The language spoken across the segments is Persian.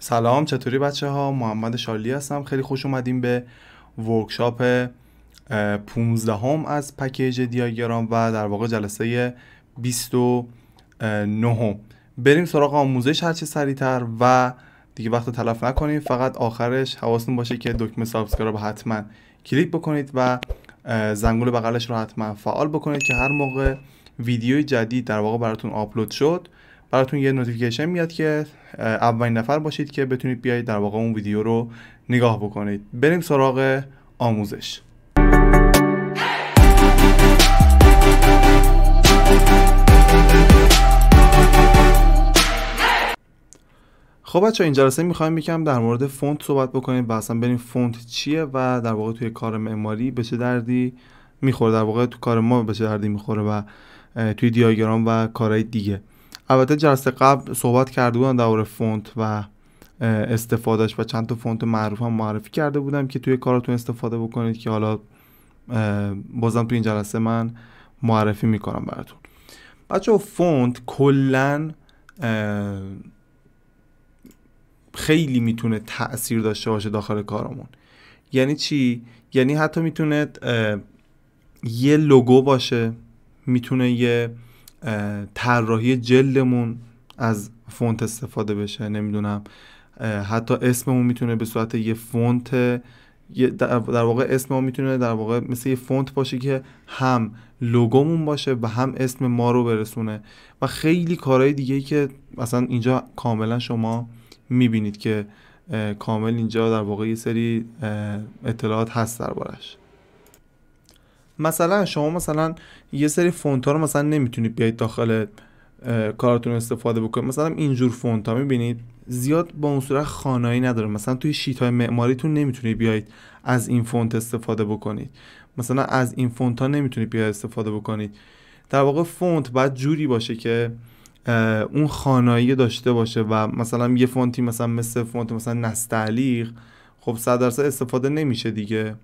سلام چطوری بچه ها محمد شالی هستم خیلی خوش اومدیم به ورکشاپ 15 هم از پکیج دیاگرام و در واقع جلسه 29 هم. بریم سراغ آموزش هرچه سریعتر و دیگه وقت تلف نکنیم فقط آخرش حواستون باشه که دکمه سابسکرایب حتما کلیک بکنید و زنگول بغلش رو حتما فعال بکنید که هر موقع ویدیوی جدید در واقع براتون آپلود شد براتون یه نوتیفیکیشن میاد که اولین نفر باشید که بتونید بیایید در واقع اون ویدیو رو نگاه بکنید بریم سراغ آموزش خب بچه این جلسه میخوایم یکم در مورد فونت صحبت بکنیم و اصلا بریم فونت چیه و در واقع توی کار معماری به چه دردی میخوره در واقع تو کار ما به چه دردی میخوره و توی دیاگرام و کارهای دیگه البته جلسه قبل صحبت کرده بودم در فونت و استفادهش و چند تا فونت معروف هم معرفی کرده بودم که توی کارتون استفاده بکنید که حالا بازم توی این جلسه من معرفی میکنم براتون بچه فونت کلا خیلی میتونه تاثیر داشته باشه داخل کارمون یعنی چی یعنی حتی میتونه یه لوگو باشه میتونه یه طراحی جلدمون از فونت استفاده بشه نمیدونم حتی اسممون میتونه به صورت یه فونت در واقع اسممون میتونه در واقع مثل یه فونت باشه که هم لوگومون باشه و هم اسم ما رو برسونه و خیلی کارهای دیگه که اصلا اینجا کاملا شما میبینید که کامل اینجا در واقع یه سری اطلاعات هست دربارش مثلا شما مثلا یه سری فونت ها رو مثلا نمیتونید بیاید داخل کارتون استفاده بکنید مثلا اینجور فونت ها میبینید زیاد با اون صورت خانایی نداره مثلا توی شیت های معماریتون نمیتونید بیاید از این فونت استفاده بکنید مثلا از این فونت ها نمیتونید بیاید استفاده بکنید در واقع فونت باید جوری باشه که اون خانایی داشته باشه و مثلا یه فونتی مثلا مثل فونت مثلا نستعلیق خب 100 درصد استفاده نمیشه دیگه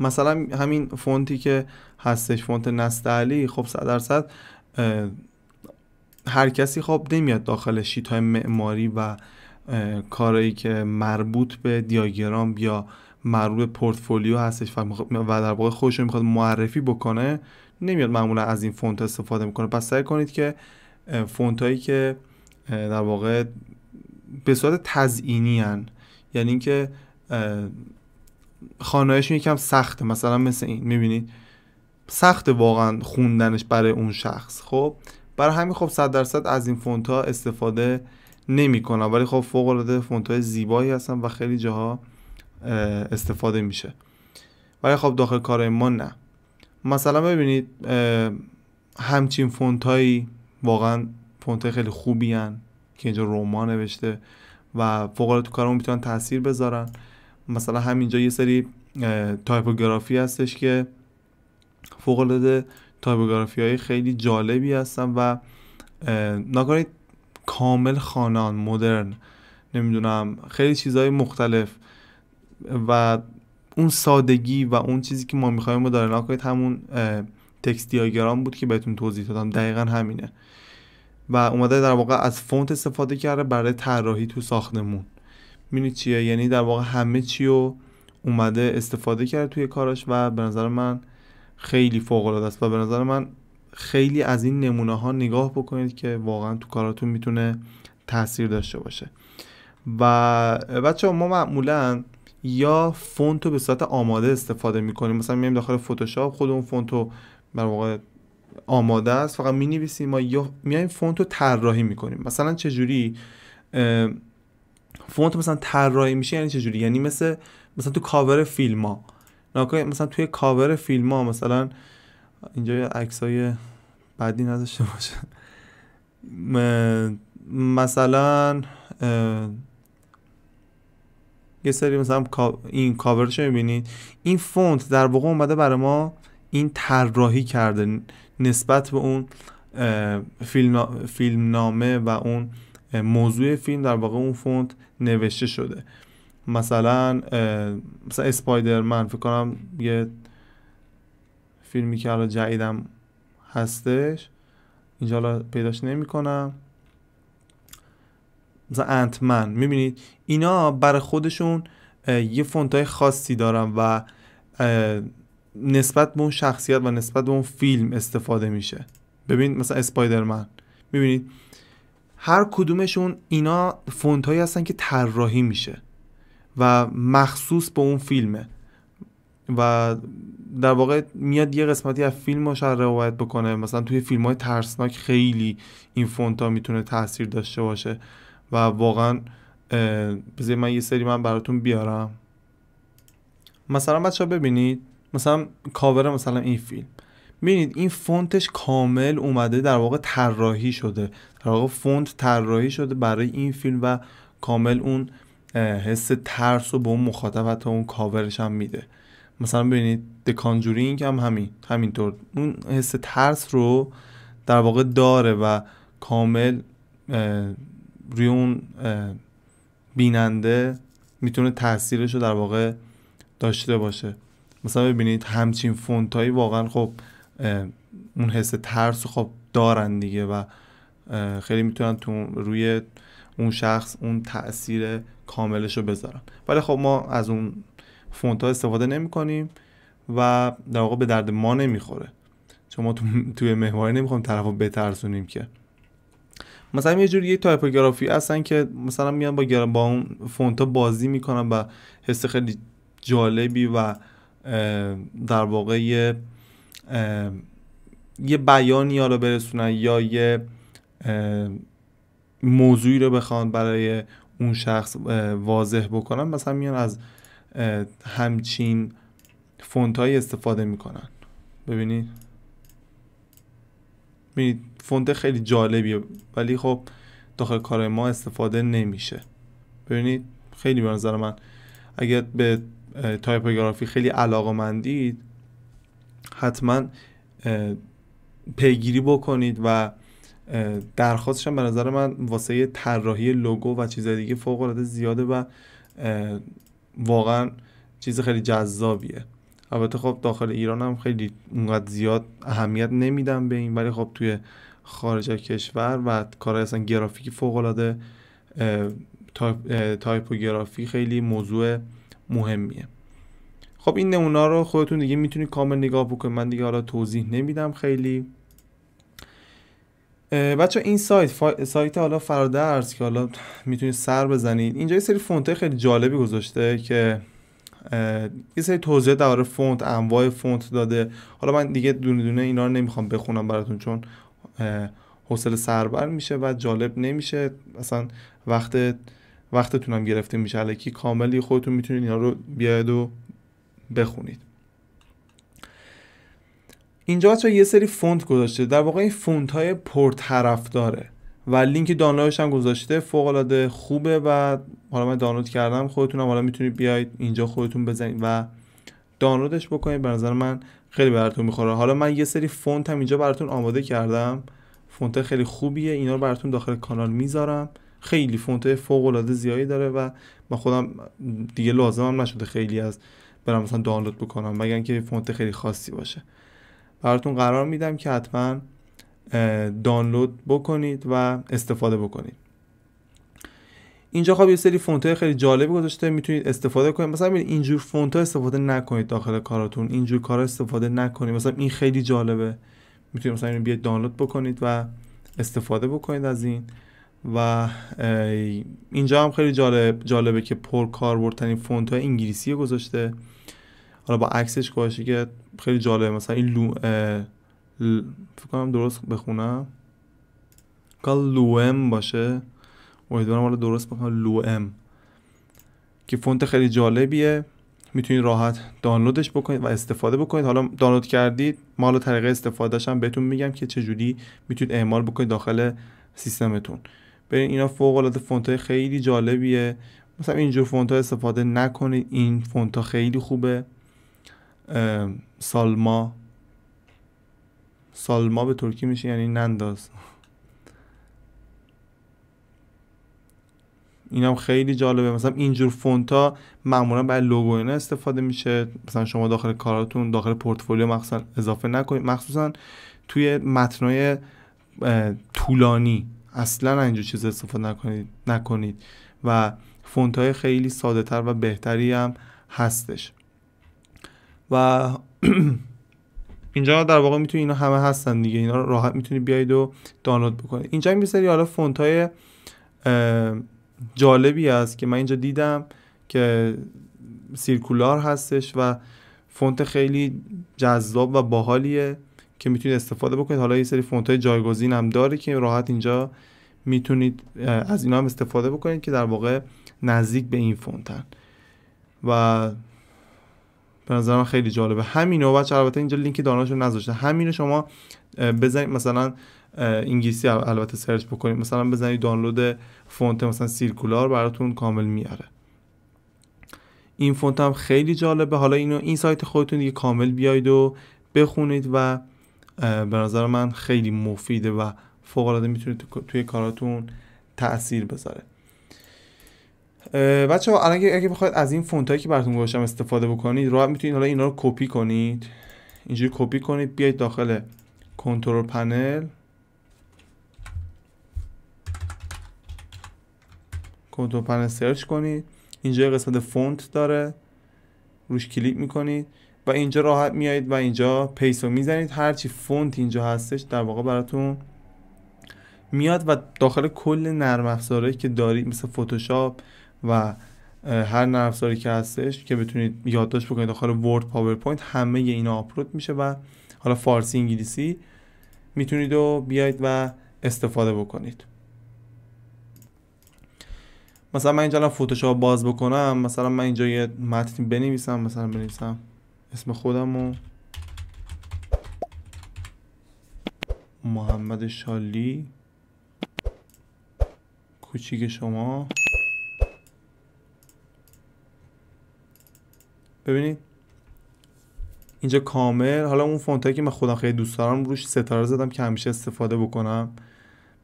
مثلا همین فونتی که هستش فونت نستعلی خب صد درصد هر کسی خب نمیاد داخل شیت های معماری و کارهایی که مربوط به دیاگرام یا مربوط به پورتفولیو هستش و در واقع خودش رو میخواد معرفی بکنه نمیاد معمولا از این فونت استفاده میکنه پس سعی کنید که فونت هایی که در واقع به صورت تزئینی یعنی اینکه خانهشون یکم سخته مثلا مثل این میبینید سخت واقعا خوندنش برای اون شخص خب برای همین خب صد درصد از این فونت ها استفاده کنم ولی خب فوق العاده فونت های زیبایی هستن و خیلی جاها استفاده میشه ولی خب داخل کار ما نه مثلا ببینید همچین فونت هایی واقعا فونت های خیلی خوبی هن که اینجا رومان نوشته و فوق العاده تو کارمون میتونن تاثیر بذارن مثلا همینجا یه سری تایپوگرافی هستش که فوق العاده تایپوگرافی های خیلی جالبی هستن و نکنید کامل خانان مدرن نمیدونم خیلی چیزهای مختلف و اون سادگی و اون چیزی که ما میخوایم رو داره نکنید همون تکست دیاگرام بود که بهتون توضیح دادم دقیقا همینه و اومده در واقع از فونت استفاده کرده برای طراحی تو ساختمون میدونی چیه یعنی در واقع همه چی رو اومده استفاده کرد توی کاراش و به نظر من خیلی فوق العاده است و به نظر من خیلی از این نمونه ها نگاه بکنید که واقعا تو کاراتون میتونه تاثیر داشته باشه و بچه ها ما معمولا یا فونت رو به صورت آماده استفاده میکنیم مثلا میایم داخل فتوشاپ خود اون فونت رو در واقع آماده است فقط مینویسیم ما یا میایم فونت رو طراحی میکنیم مثلا جوری فونت مثلا طراحی میشه یعنی چجوری یعنی مثل مثلا تو کاور فیلم ها مثلا توی کاور فیلم ها مثلا اینجا عکس های بدی نداشته باشه مثلا یه سری مثلا این کاورش میبینید این فونت در واقع اومده برای ما این طراحی کرده نسبت به اون فیلم, فیلم نامه و اون موضوع فیلم در واقع اون فونت نوشته شده مثلا مثلا اسپایدرمن فکر کنم یه فیلمی که الان جدیدم هستش اینجا الان پیداش نمیکنم مثلا انتمن میبینید اینا برای خودشون یه فونت خاصی دارن و نسبت به اون شخصیت و نسبت به اون فیلم استفاده میشه ببین مثلا اسپایدرمن میبینید هر کدومشون اینا فونت هایی هستن که طراحی میشه و مخصوص به اون فیلمه و در واقع میاد یه قسمتی از فیلم رو شر روایت بکنه مثلا توی فیلم های ترسناک خیلی این فونت ها میتونه تاثیر داشته باشه و واقعا بذار من یه سری من براتون بیارم مثلا بچه ببینید مثلا کاور مثلا این فیلم ببینید این فونتش کامل اومده در واقع طراحی شده در واقع فونت طراحی شده برای این فیلم و کامل اون حس ترس رو به اون مخاطب و اون کاورش هم میده مثلا ببینید دکانجورینگ هم همین همینطور اون حس ترس رو در واقع داره و کامل روی اون بیننده میتونه تاثیرش رو در واقع داشته باشه مثلا ببینید همچین فونت واقعا خب اون حس ترس خب دارن دیگه و خیلی میتونن تو روی اون شخص اون تاثیر کاملش رو بذارن ولی خب ما از اون فونت ها استفاده نمی کنیم و در واقع به درد ما نمیخوره چون ما تو توی مهواری نمیخوایم طرف رو بترسونیم که مثلا یه جوری یه تایپوگرافی هستن که مثلا میان با با اون فونت ها بازی میکنن و حس خیلی جالبی و در واقع یه یه بیانی حالا برسونن یا یه موضوعی رو بخوان برای اون شخص واضح بکنن مثلا میان از همچین فونت های استفاده میکنن ببینید ببینید فونت خیلی جالبیه ولی خب داخل کار ما استفاده نمیشه ببینید خیلی به نظر من اگر به تایپوگرافی خیلی علاقه مندید حتما پیگیری بکنید و درخواستشم به نظر من واسه طراحی لوگو و چیزهای دیگه فوق زیاده و واقعا چیز خیلی جذابیه البته خب داخل ایران هم خیلی اونقدر زیاد اهمیت نمیدم به این ولی خب توی خارج کشور و کارهای اصلا گرافیکی فوق العاده تایپوگرافی خیلی موضوع مهمیه خب این نمونه رو خودتون دیگه میتونید کامل نگاه بکنید من دیگه حالا توضیح نمیدم خیلی بچه این سایت سایت حالا فرادرس که حالا میتونید سر بزنید اینجا یه سری فونت خیلی جالبی گذاشته که یه سری توضیح درباره فونت انواع فونت داده حالا من دیگه دونه دونه اینا رو نمیخوام بخونم براتون چون حوصله سربر میشه و جالب نمیشه اصلا وقت وقتتونم گرفته میشه علیکی کاملی خودتون میتونید اینا رو بیاید و بخونید اینجا بچه یه سری فونت گذاشته در واقع این فونت های داره و لینک دانلودش هم گذاشته فوق العاده خوبه و حالا من دانلود کردم خودتونم حالا میتونید بیاید اینجا خودتون بزنید و دانلودش بکنید به نظر من خیلی براتون میخوره حالا من یه سری فونت هم اینجا براتون آماده کردم فونت خیلی خوبیه اینا رو براتون داخل کانال میذارم خیلی فونت فوق العاده زیادی داره و من خودم دیگه لازمم نشده خیلی از برم مثلا دانلود بکنم مگر اینکه فونت خیلی خاصی باشه براتون قرار میدم که حتما دانلود بکنید و استفاده بکنید اینجا خب یه سری فونت های خیلی جالبی گذاشته میتونید استفاده کنید مثلا اینجور فونت استفاده نکنید داخل کاراتون اینجور کارا استفاده نکنید مثلا این خیلی جالبه میتونید مثلا اینو بیاید دانلود بکنید و استفاده بکنید از این و اینجا هم خیلی جالب جالبه که پر کاربردترین فونت های انگلیسی گذاشته حالا با عکسش باشه که خیلی جالبه مثلا این لو... فکر کنم درست بخونم کال لوم باشه امیدوارم حالا درست بخونم ام که فونت خیلی جالبیه میتونید راحت دانلودش بکنید و استفاده بکنید حالا دانلود کردید ما حالا طریقه استفادهش هم بهتون میگم که چجوری میتونید اعمال بکنید داخل سیستمتون ببین اینا فوق العاده فونت خیلی جالبیه مثلا اینجور فونت ها استفاده نکنید این فونت ها خیلی خوبه سالما سالما به ترکی میشه یعنی ننداز هم خیلی جالبه مثلا اینجور فونت ها معمولا برای لوگو اینا استفاده میشه مثلا شما داخل کاراتون داخل پورتفولیو مخصوصا اضافه نکنید مخصوصا توی متنای طولانی اصلا اینجور چیز استفاده نکنید نکنید و فونت های خیلی ساده تر و بهتری هم هستش و اینجا در واقع میتونی اینا همه هستن دیگه اینا راحت میتونید بیایید و دانلود بکنید اینجا یه سری حالا فونت های جالبی است که من اینجا دیدم که سیرکولار هستش و فونت خیلی جذاب و باحالیه که میتونید استفاده بکنید حالا یه سری فونت های جایگزین هم داره که راحت اینجا میتونید از اینا هم استفاده بکنید که در واقع نزدیک به این فونتن و به نظر من خیلی جالبه همینو بچه البته اینجا لینک دانلودش رو نذاشته همینو شما بزنید مثلا انگلیسی البته سرچ بکنید مثلا بزنید دانلود فونت مثلا سیرکولار براتون کامل میاره این فونت هم خیلی جالبه حالا اینو این سایت خودتون دیگه کامل بیاید و بخونید و به نظر من خیلی مفیده و فوق العاده میتونه توی کاراتون تاثیر بذاره بچه ها الان اگه بخواید از این فونت هایی که براتون گذاشتم استفاده بکنید راحت میتونید حالا اینا رو کپی کنید اینجوری کپی کنید بیاید داخل کنترل پنل کنترل پنل سرچ کنید اینجا قسمت فونت داره روش کلیک میکنید و اینجا راحت میایید و اینجا پیسو میزنید هرچی فونت اینجا هستش در واقع براتون میاد و داخل کل نرم افزارهایی که دارید مثل فتوشاپ و هر نرم افزاری که هستش که بتونید یادداشت بکنید داخل ورد پاورپوینت همه اینا آپلود میشه و حالا فارسی انگلیسی میتونید و بیاید و استفاده بکنید مثلا من اینجا الان فتوشاپ باز بکنم مثلا من اینجا یه متن بنویسم مثلا بنویسم اسم خودم محمد شالی کوچیک شما ببینید اینجا کامل حالا اون فونت که من خودم خیلی دوست دارم روش ستاره زدم که همیشه استفاده بکنم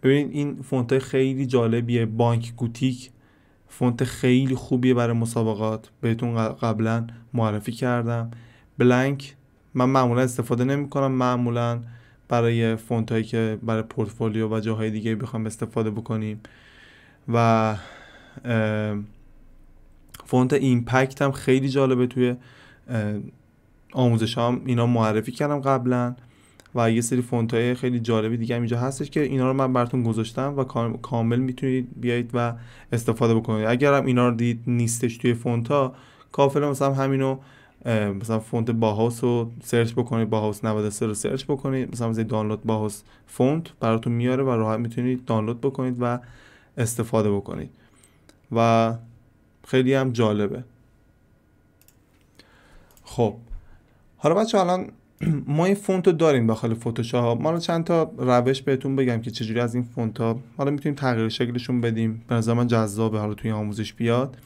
ببینید این فونت خیلی جالبیه بانک گوتیک فونت خیلی خوبیه برای مسابقات بهتون قبلا معرفی کردم بلانک من معمولا استفاده نمی کنم معمولا برای فونت هایی که برای پورتفولیو و جاهای دیگه بخوام استفاده بکنیم و فونت ایمپکت هم خیلی جالبه توی آموزش هم اینا معرفی کردم قبلا و یه سری فونت های خیلی جالبی دیگه هم اینجا هستش که اینا رو من براتون گذاشتم و کامل میتونید بیایید و استفاده بکنید اگر هم اینا رو دید نیستش توی فونت ها کافل مثلا همینو مثلا فونت باهاوس رو سرچ بکنید باهاوس 93 رو سرچ بکنید مثلا از دانلود باهاوس فونت براتون میاره و راحت میتونید دانلود بکنید و استفاده بکنید و خیلی هم جالبه خب حالا بچه الان ما این فونت رو داریم داخل فتوشاپ ما رو چند تا روش بهتون بگم که چجوری از این فونت ها حالا میتونیم تغییر شکلشون بدیم به نظر من جذابه حالا توی آموزش بیاد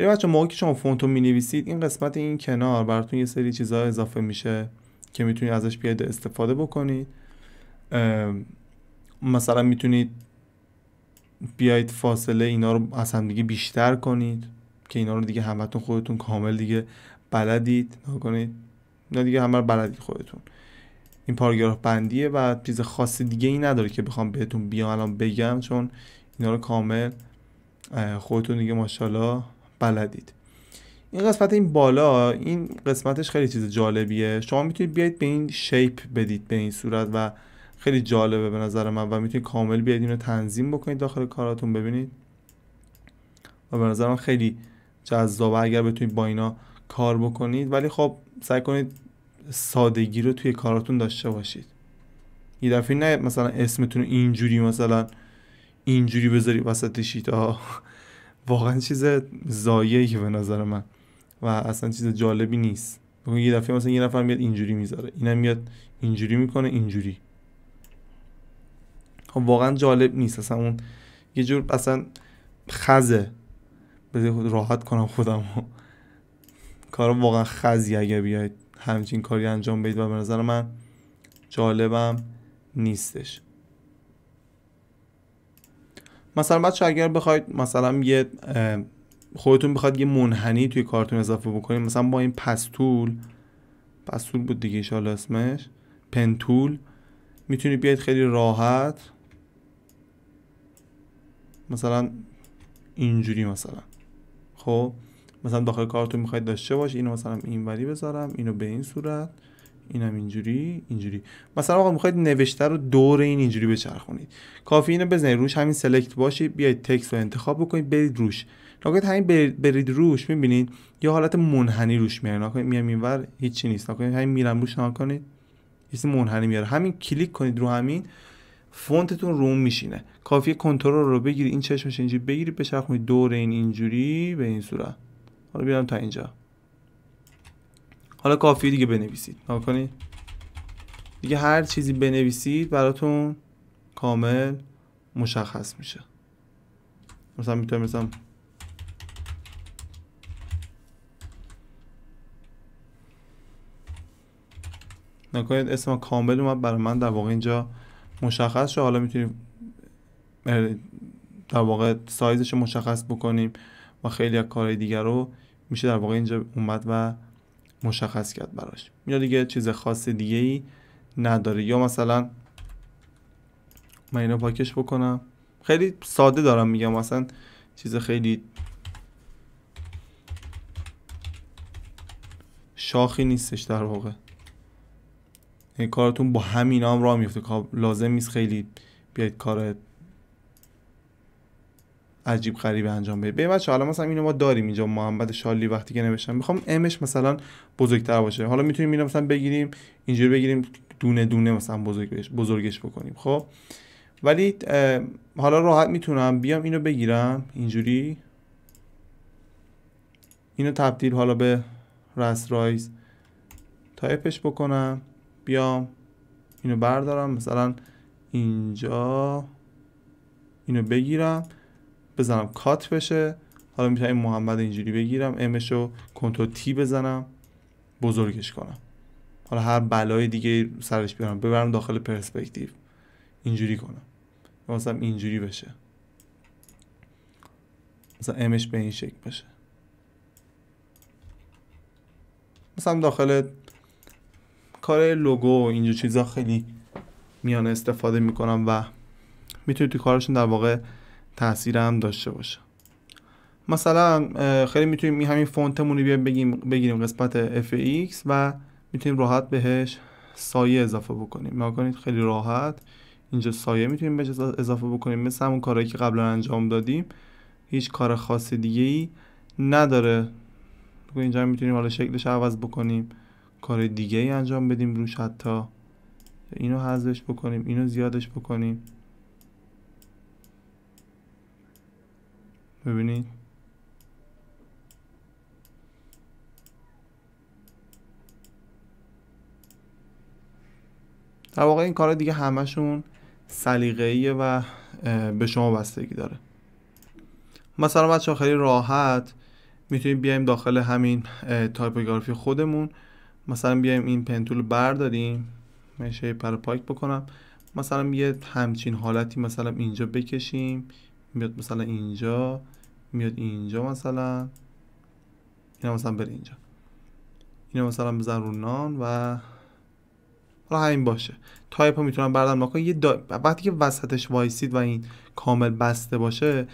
ببین بچه موقعی که شما فونت رو نویسید این قسمت این کنار براتون یه سری چیزها اضافه میشه که میتونید ازش بیاید استفاده بکنید مثلا میتونید بیاید فاصله اینا رو از هم دیگه بیشتر کنید که اینا رو دیگه همتون خودتون کامل دیگه بلدید نکنید نه دیگه همه رو بلدید خودتون این پاراگراف بندیه و چیز خاص دیگه ای نداره که بخوام بهتون بیام الان بگم چون اینا رو کامل خودتون دیگه ماشاءالله بلدید این قسمت این بالا این قسمتش خیلی چیز جالبیه شما میتونید بیاید به این شیپ بدید به این صورت و خیلی جالبه به نظر من و میتونید کامل بیاید رو تنظیم بکنید داخل کاراتون ببینید و به نظر من خیلی جذابه اگر بتونید با اینا کار بکنید ولی خب سعی کنید سادگی رو توی کاراتون داشته باشید یه دفعه نه مثلا اسمتون اینجوری مثلا اینجوری بذارید وسط واقعا چیز زایه‌ای به نظر من و اصلا چیز جالبی نیست یه دفعه مثلا یه نفر میاد اینجوری میذاره اینم میاد اینجوری میکنه اینجوری خب واقعا جالب نیست اصلا اون یه جور اصلا خزه بذار راحت کنم خودم کارا واقعا خزی اگه بیاید همچین کاری انجام بدید و به نظر من جالبم نیستش مثلا بچه اگر بخواید مثلا یه خودتون بخواید یه منحنی توی کارتون اضافه بکنید مثلا با این پستول پستول بود دیگه ایشالا اسمش پنتول میتونید بیاید خیلی راحت مثلا اینجوری مثلا خب مثلا داخل کارتون میخواید داشته باش اینو مثلا اینوری بذارم اینو به این صورت اینم اینجوری اینجوری مثلا آقا میخواید نوشته رو دور این اینجوری بچرخونید کافی اینو بزنید روش همین سلکت باشید بیاید تکس رو انتخاب بکنید برید روش ناگهان همین برید روش میبینید یا حالت منحنی روش میاره ناگهان میام اینور هیچی نیست ناگهان همین میرم روش نگاه کنید یه منحنی میاره همین کلیک کنید رو همین فونتتون روم میشینه کافی کنترل رو بگیرید این چشمش اینجوری بگیرید بچرخونید دور این اینجوری به این صورت حالا بیام تا اینجا حالا کافیه دیگه بنویسید کنید دیگه هر چیزی بنویسید براتون کامل مشخص میشه مثلا میتونم مثلا نکنید اسم کامل اومد برای من در واقع اینجا مشخص شد حالا میتونیم در واقع سایزش مشخص بکنیم و خیلی از کارهای دیگر رو میشه در واقع اینجا اومد و مشخص کرد براش یا دیگه چیز خاص دیگه ای نداره یا مثلا من اینو پاکش بکنم خیلی ساده دارم میگم مثلا چیز خیلی شاخی نیستش در واقع این یعنی کارتون با همین هم را میفته لازم نیست خیلی بیاید کارت عجیب غریبه انجام بده ببین بچه حالا مثلا اینو ما داریم اینجا محمد شالی وقتی که نوشتم میخوام امش مثلا بزرگتر باشه حالا میتونیم اینو مثلا بگیریم اینجوری بگیریم دونه دونه مثلا بزرگش بزرگش بکنیم خب ولی حالا راحت میتونم بیام اینو بگیرم اینجوری اینو تبدیل حالا به رس رایز تایپش بکنم بیام اینو بردارم مثلا اینجا اینو بگیرم بزنم کات بشه حالا میتونم این محمد اینجوری بگیرم امشو رو کنترل تی بزنم بزرگش کنم حالا هر بلای دیگه سرش بیارم ببرم داخل پرسپکتیو اینجوری کنم مثلا اینجوری بشه مثلا امش به این شکل بشه مثلا داخل کار لوگو اینجور چیزا خیلی میان استفاده میکنم و میتونید تو کارشون در واقع تاثیر هم داشته باشه مثلا خیلی میتونیم همین فونتمون رو بگیم بگیریم قسمت FX و میتونیم راحت بهش سایه اضافه بکنیم نگاه کنید خیلی راحت اینجا سایه میتونیم بهش اضافه بکنیم مثل همون کارهایی که قبلا انجام دادیم هیچ کار خاص دیگه ای نداره اینجا میتونیم حالا شکلش عوض بکنیم کار دیگه ای انجام بدیم روش حتی اینو حذفش بکنیم اینو زیادش بکنیم ببینید در واقع این کارا دیگه همشون سلیقه‌ایه و به شما بستگی داره مثلا بچه خیلی راحت میتونیم بیایم داخل همین تایپوگرافی خودمون مثلا بیایم این پنتول برداریم میشه پر بکنم مثلا یه همچین حالتی مثلا اینجا بکشیم میاد مثلا اینجا میاد اینجا مثلا اینا مثلا بره اینجا اینا مثلا بزن رو نان و حالا همین باشه تایپ ها میتونم بردن نکن یه دا... وقتی که وسطش وایسید و این کامل بسته باشه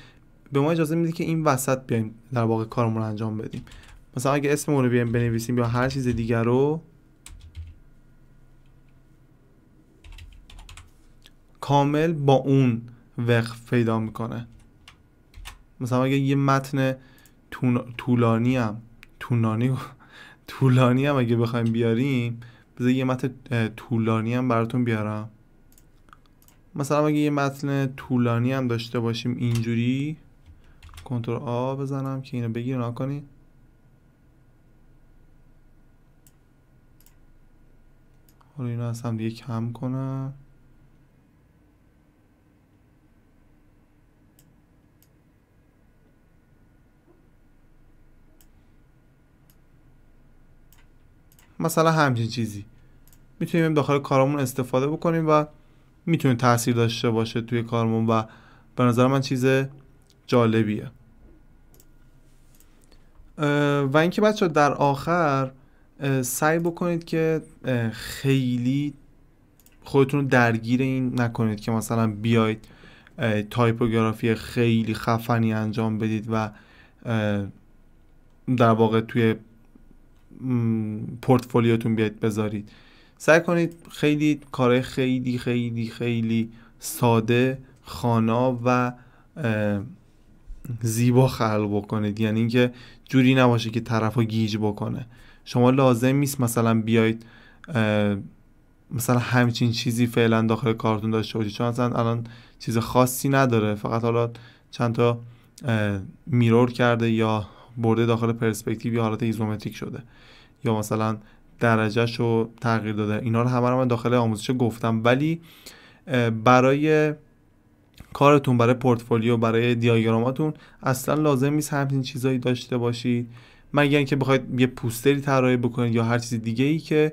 به ما اجازه میده که این وسط بیایم در واقع کارمون رو انجام بدیم مثلا اگه اسممون رو بیایم بنویسیم یا هر چیز دیگر رو کامل با اون وقف پیدا میکنه مثلا اگه یه متن طولانی هم طولانی طولانی هم اگه بخوایم بیاریم بذار یه متن طولانی هم براتون بیارم مثلا اگه یه متن طولانی هم داشته باشیم اینجوری کنترل آ بزنم که اینو بگیر نکنی حالا اینو از هم دیگه کم کنم مثلا همچین چیزی میتونیم داخل کارمون استفاده بکنیم و میتونه تاثیر داشته باشه توی کارمون و به نظر من چیز جالبیه و اینکه بچه در آخر سعی بکنید که خیلی خودتون رو درگیر این نکنید که مثلا بیاید تایپوگرافی خیلی خفنی انجام بدید و در واقع توی پورتفولیوتون بیاید بذارید سعی کنید خیلی کارهای خیلی خیلی خیلی ساده خانا و زیبا خلق بکنید یعنی اینکه جوری نباشه که طرف گیج بکنه شما لازم نیست مثلا بیاید مثلا همچین چیزی فعلا داخل کارتون داشته باشید چون مثلا الان چیز خاصی نداره فقط حالا چند تا میرور کرده یا برده داخل پرسپکتیو یا حالت ایزومتریک شده یا مثلا درجهش رو تغییر داده اینا رو همه رو من داخل آموزش گفتم ولی برای کارتون برای پورتفولیو برای دیاگراماتون اصلا لازم نیست همچین چیزایی داشته باشید مگر اینکه بخواید یه پوستری طراحی بکنید یا هر چیز دیگه ای که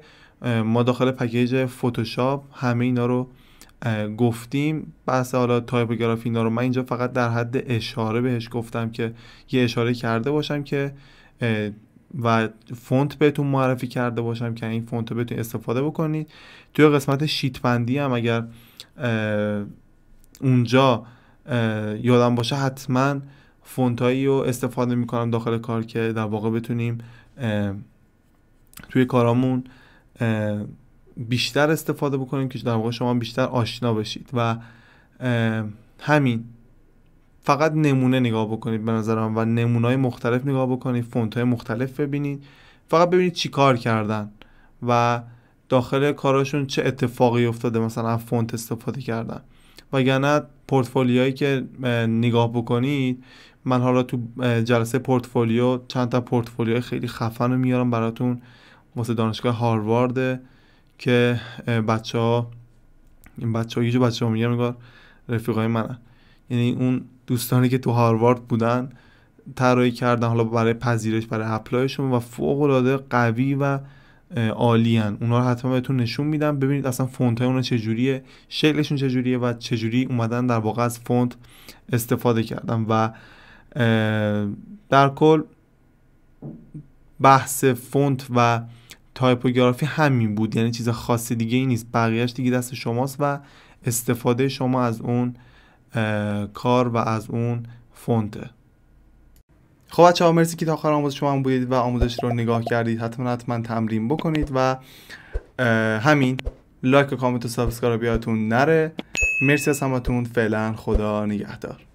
ما داخل پکیج فتوشاپ همه اینا رو گفتیم بحث حالا تایپوگرافی اینا رو من اینجا فقط در حد اشاره بهش گفتم که یه اشاره کرده باشم که و فونت بهتون معرفی کرده باشم که این فونت رو بهتون استفاده بکنید توی قسمت شیت بندی هم اگر اونجا یادم باشه حتما فونت هایی رو استفاده میکنم داخل کار که در واقع بتونیم توی کارامون بیشتر استفاده بکنیم که در واقع شما بیشتر آشنا بشید و همین فقط نمونه نگاه بکنید به نظرم و نمونه های مختلف نگاه بکنید فونت های مختلف ببینید فقط ببینید چی کار کردن و داخل کاراشون چه اتفاقی افتاده مثلا از فونت استفاده کردن نه پورتفولیایی که نگاه بکنید من حالا تو جلسه پورتفولیو چند تا پورتفولیوی خیلی خفن رو میارم براتون واسه دانشگاه هاروارد که بچه ها این بچه ها یه بچه ها میگم رفیقای منن یعنی اون دوستانی که تو هاروارد بودن طراحی کردن حالا برای پذیرش برای اپلایشون و فوق العاده قوی و عالی ان اونا رو حتما بهتون نشون میدم ببینید اصلا فونت های اونا چجوریه شکلشون چجوریه و چجوری اومدن در واقع از فونت استفاده کردن و در کل بحث فونت و تایپوگرافی همین بود یعنی چیز خاص دیگه ای نیست بقیهش دیگه دست شماست و استفاده شما از اون کار و از اون فونته خب بچه‌ها مرسی که تا آخر آموزش شما بودید و آموزش رو نگاه کردید حتما حتما تمرین بکنید و همین لایک و کامنت و سابسکرایب یادتون نره مرسی از همتون فعلا خدا نگهدار